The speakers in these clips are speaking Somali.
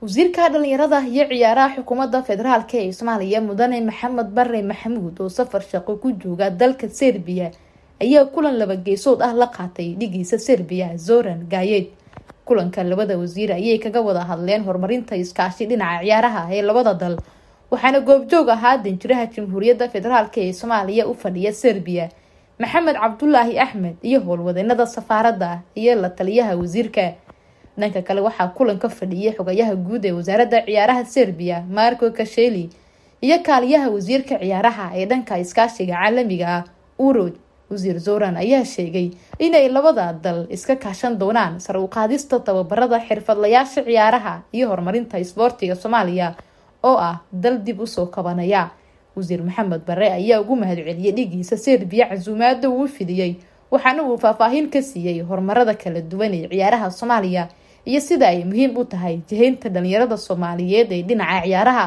wasiirka dhalinyarada iyo ciyaaraha xukuumadda federaalk ee soomaaliya mudane maxamed bare maxamuud oo safar shaqo ku jooga dalka serbiya ayaa kulan laba geesood ah la qaatay dhigiisa serbiya zoran gayed kulanka labada wasiir ayay kaga wada hadleen horumarinta iskaashi dhinaca ciyaaraha ee labada dal waxaana goobjoog ahaa danjiraha jamhuuriyadda federaalk ee soomaaliya u fadhiya serbiya maxamed cabdulaahi axmed iyo howlwadeenada safaaradda iyo la taliyaha wasiirka dhanka kale waxaa kulanka fadhiyay xogayaha guud ee wasaaradda ciyaaraha serbiya marco kasheli iyo kaaliyaha wasiirka ciyaaraha ee dhanka iskaashiga caalamiga ah urod wasiir zoran ayaa sheegay inay labada dal iska kaashan doonaan sar tababarada xirfadlayaasha ciyaaraha iyo horumarinta isboortiga soomaaliya oo ah dal dib usoo kabanaya wasiir maxamed barre ayaa ugu mahadceliyey dhigiisa serbiya casuumaada uu fidiyey waxaana uu faahfaahin ka siiyey horumarada kala duwan ee ciyaaraha soomaaliya iyo sida ay muhiim u tahay jahaynta dhallinyarada soomaaliyeed ee dhinaca ciyaaraha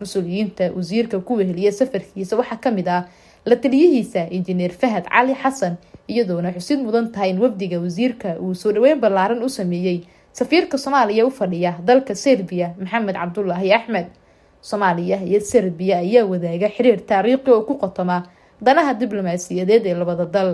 mas-uuliyiinta wasiirka ku weheliya safarkiisa waxaa ka mid ah la taliyihiisa injineer fahad cali xasan iyadoona xusid mudan tahay in wafdiga wasiirka uu soo dhaweyn ballaaran u sameeyey safiirka soomaaliya u fadhiya dalka serbiya maxamed cabdulaahi axmed soomaaliya iyo serbiya ayaa wadaaga xiriir taariikhi oo ku qotoma danaha diblomaasiyadeed ee labada dal